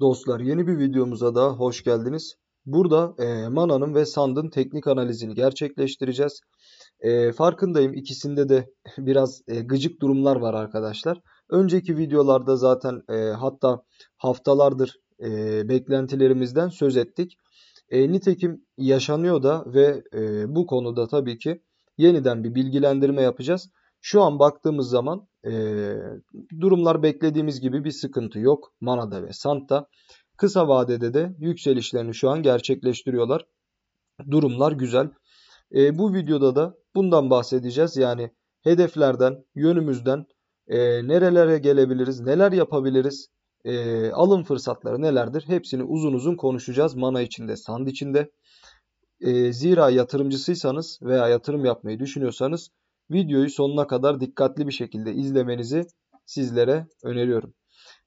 Dostlar yeni bir videomuza da hoş geldiniz. Burada e, Mana'nın ve Sand'ın teknik analizini gerçekleştireceğiz. E, farkındayım ikisinde de biraz e, gıcık durumlar var arkadaşlar. Önceki videolarda zaten e, hatta haftalardır e, beklentilerimizden söz ettik. E, nitekim yaşanıyor da ve e, bu konuda tabii ki yeniden bir bilgilendirme yapacağız. Şu an baktığımız zaman e, durumlar beklediğimiz gibi bir sıkıntı yok. Manada ve Sant'a Kısa vadede de yükselişlerini şu an gerçekleştiriyorlar. Durumlar güzel. E, bu videoda da bundan bahsedeceğiz. Yani hedeflerden, yönümüzden e, nerelere gelebiliriz, neler yapabiliriz, e, alım fırsatları nelerdir hepsini uzun uzun konuşacağız. Mana içinde, sand içinde. E, zira yatırımcısıysanız veya yatırım yapmayı düşünüyorsanız videoyu sonuna kadar dikkatli bir şekilde izlemenizi sizlere öneriyorum.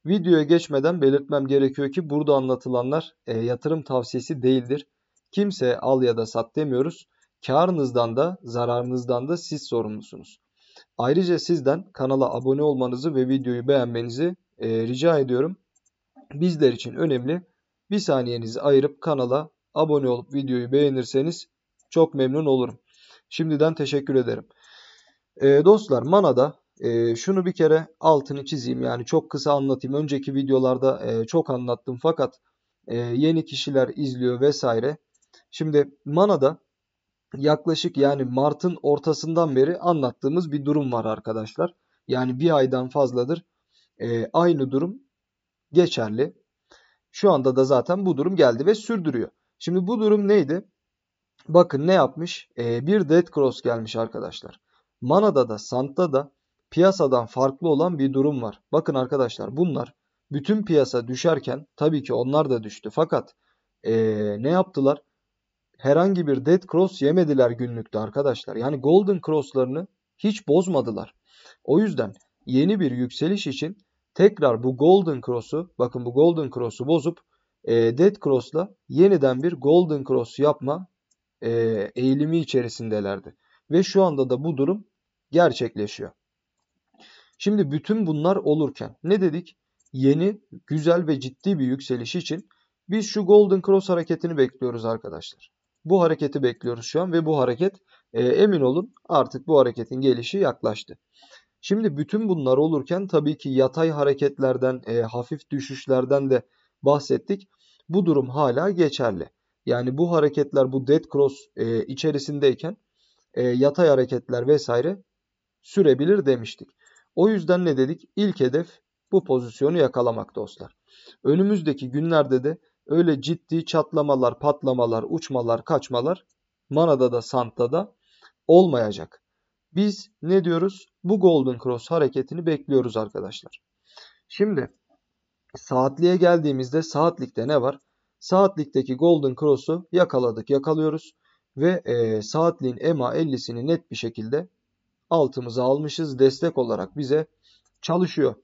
Videoya geçmeden belirtmem gerekiyor ki burada anlatılanlar e, yatırım tavsiyesi değildir. Kimse al ya da sat demiyoruz. Karınızdan da zararınızdan da siz sorumlusunuz. Ayrıca sizden kanala abone olmanızı ve videoyu beğenmenizi e, rica ediyorum. Bizler için önemli. Bir saniyenizi ayırıp kanala abone olup videoyu beğenirseniz çok memnun olurum. Şimdiden teşekkür ederim. E, dostlar Mana'da e, şunu bir kere altını çizeyim yani çok kısa anlatayım. Önceki videolarda e, çok anlattım fakat e, yeni kişiler izliyor vesaire. Şimdi Mana'da yaklaşık yani Mart'ın ortasından beri anlattığımız bir durum var arkadaşlar. Yani bir aydan fazladır e, aynı durum geçerli. Şu anda da zaten bu durum geldi ve sürdürüyor. Şimdi bu durum neydi? Bakın ne yapmış? E, bir dead cross gelmiş arkadaşlar. Manada da Sant'ta da piyasadan farklı olan bir durum var. Bakın arkadaşlar bunlar bütün piyasa düşerken tabii ki onlar da düştü. Fakat ee, ne yaptılar? Herhangi bir dead cross yemediler günlükte arkadaşlar. Yani golden crosslarını hiç bozmadılar. O yüzden yeni bir yükseliş için tekrar bu golden cross'u bakın bu golden cross'u bozup e, dead cross'la yeniden bir golden cross yapma e, eğilimi içerisindelerdi. Ve şu anda da bu durum gerçekleşiyor. Şimdi bütün bunlar olurken ne dedik? Yeni, güzel ve ciddi bir yükseliş için biz şu Golden Cross hareketini bekliyoruz arkadaşlar. Bu hareketi bekliyoruz şu an ve bu hareket e, emin olun artık bu hareketin gelişi yaklaştı. Şimdi bütün bunlar olurken tabii ki yatay hareketlerden, e, hafif düşüşlerden de bahsettik. Bu durum hala geçerli. Yani bu hareketler bu dead cross e, içerisindeyken e, yatay hareketler vesaire sürebilir demiştik. O yüzden ne dedik? İlk hedef bu pozisyonu yakalamak dostlar. Önümüzdeki günlerde de öyle ciddi çatlamalar, patlamalar, uçmalar, kaçmalar manada da santta da olmayacak. Biz ne diyoruz? Bu Golden Cross hareketini bekliyoruz arkadaşlar. Şimdi saatliğe geldiğimizde saatlikte ne var? Saatlikteki Golden Cross'u yakaladık, yakalıyoruz ve e, saatliğin EMA 50'sini net bir şekilde altımıza almışız. Destek olarak bize çalışıyor.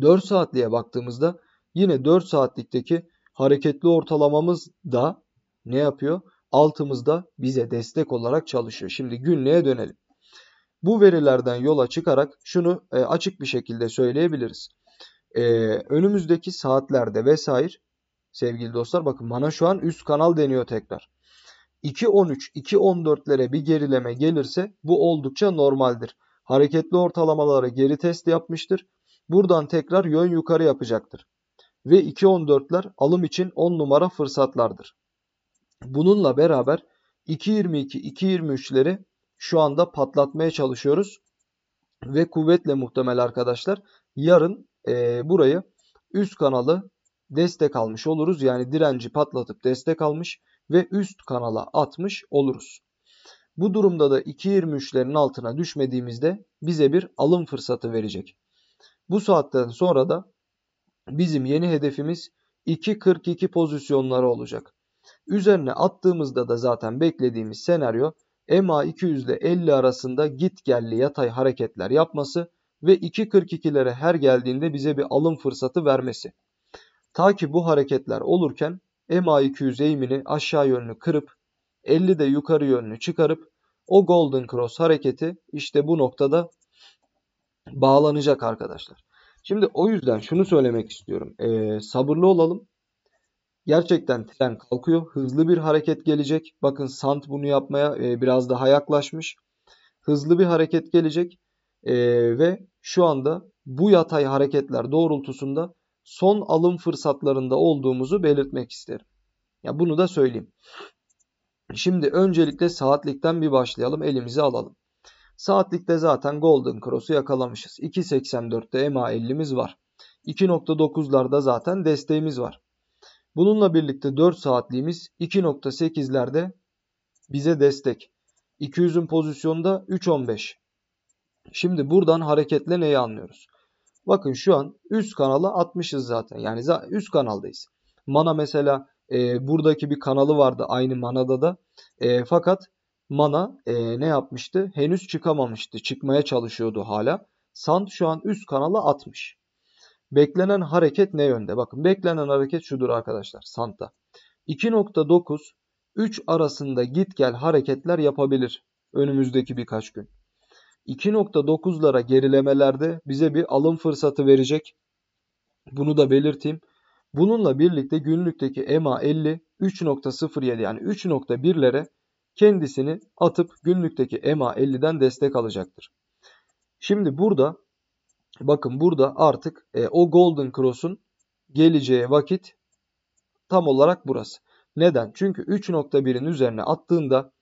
4 saatliğe baktığımızda yine 4 saatlikteki hareketli ortalamamız da ne yapıyor? Altımızda bize destek olarak çalışıyor. Şimdi günlüğe dönelim. Bu verilerden yola çıkarak şunu e, açık bir şekilde söyleyebiliriz. Ee, önümüzdeki saatlerde vesaire sevgili dostlar bakın bana şu an üst kanal deniyor tekrar. 2.13-2.14'lere bir gerileme gelirse bu oldukça normaldir. Hareketli ortalamalara geri test yapmıştır. Buradan tekrar yön yukarı yapacaktır. Ve 2.14'ler alım için 10 numara fırsatlardır. Bununla beraber 2.22-2.23'leri şu anda patlatmaya çalışıyoruz. Ve kuvvetle muhtemel arkadaşlar yarın e, burayı üst kanalı destek almış oluruz. Yani direnci patlatıp destek almış ve üst kanala atmış oluruz. Bu durumda da 2.23'lerin altına düşmediğimizde bize bir alım fırsatı verecek. Bu saatten sonra da bizim yeni hedefimiz 2.42 pozisyonları olacak. Üzerine attığımızda da zaten beklediğimiz senaryo EMA 200 ile 50 arasında git gelli yatay hareketler yapması ve 2.42'lere her geldiğinde bize bir alım fırsatı vermesi. Ta ki bu hareketler olurken MA200 eğimini aşağı yönlü kırıp 50 de yukarı yönlü çıkarıp o Golden Cross hareketi işte bu noktada bağlanacak arkadaşlar. Şimdi o yüzden şunu söylemek istiyorum. Ee, sabırlı olalım. Gerçekten tren kalkıyor. Hızlı bir hareket gelecek. Bakın Sant bunu yapmaya e, biraz daha yaklaşmış. Hızlı bir hareket gelecek. E, ve şu anda bu yatay hareketler doğrultusunda son alım fırsatlarında olduğumuzu belirtmek isterim. Ya bunu da söyleyeyim. Şimdi öncelikle saatlikten bir başlayalım, elimizi alalım. Saatlikte zaten Golden Cross'u yakalamışız. 2.84'te EMA 50'miz var. 2.9'larda zaten desteğimiz var. Bununla birlikte 4 saatliğimiz 2.8'lerde bize destek. 200'ün pozisyonda 3.15. Şimdi buradan hareketle neyi anlıyoruz? Bakın şu an üst kanala atmışız zaten. Yani üst kanaldayız. Mana mesela e, buradaki bir kanalı vardı aynı manada da. E, fakat mana e, ne yapmıştı? Henüz çıkamamıştı. Çıkmaya çalışıyordu hala. Sand şu an üst kanala atmış. Beklenen hareket ne yönde? Bakın beklenen hareket şudur arkadaşlar Santa. 2.9 3 arasında git gel hareketler yapabilir önümüzdeki birkaç gün. 2.9'lara gerilemelerde bize bir alım fırsatı verecek. Bunu da belirteyim. Bununla birlikte günlükteki EMA 50 3.07 yani 3.1'lere kendisini atıp günlükteki EMA 50'den destek alacaktır. Şimdi burada bakın burada artık e, o Golden Cross'un geleceği vakit tam olarak burası. Neden? Çünkü 3.1'in üzerine attığında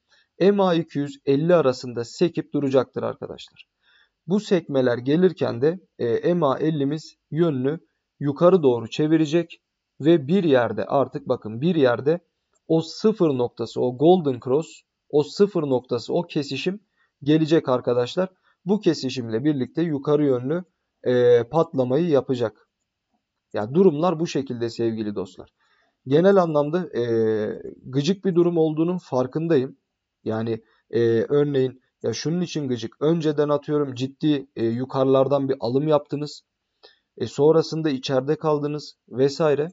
MA250 arasında sekip duracaktır arkadaşlar. Bu sekmeler gelirken de e, MA50'miz yönünü yukarı doğru çevirecek ve bir yerde artık bakın bir yerde o sıfır noktası o golden cross o sıfır noktası o kesişim gelecek arkadaşlar. Bu kesişimle birlikte yukarı yönlü e, patlamayı yapacak. Ya yani durumlar bu şekilde sevgili dostlar. Genel anlamda e, gıcık bir durum olduğunun farkındayım. Yani e, örneğin ya şunun için gıcık. Önceden atıyorum ciddi e, yukarılardan bir alım yaptınız. E, sonrasında içeride kaldınız vesaire.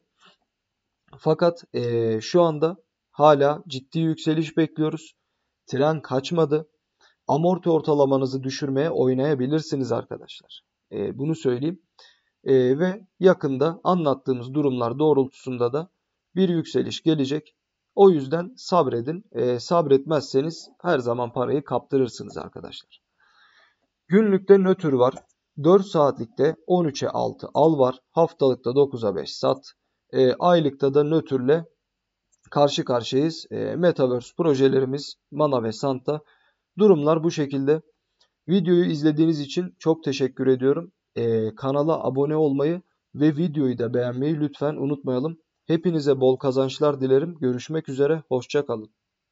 Fakat e, şu anda hala ciddi yükseliş bekliyoruz. Tren kaçmadı. Amorti ortalamanızı düşürmeye oynayabilirsiniz arkadaşlar. E, bunu söyleyeyim. E, ve yakında anlattığımız durumlar doğrultusunda da bir yükseliş gelecek. O yüzden sabredin. E, sabretmezseniz her zaman parayı kaptırırsınız arkadaşlar. Günlükte nötr var. 4 saatlikte 13'e 6 al var. Haftalıkta 9'a 5 sat. E, aylıkta da nötrle karşı karşıyayız. E, Metaverse projelerimiz Mana ve Santa. Durumlar bu şekilde. Videoyu izlediğiniz için çok teşekkür ediyorum. E, kanala abone olmayı ve videoyu da beğenmeyi lütfen unutmayalım. Hepinize bol kazançlar dilerim. Görüşmek üzere. Hoşçakalın.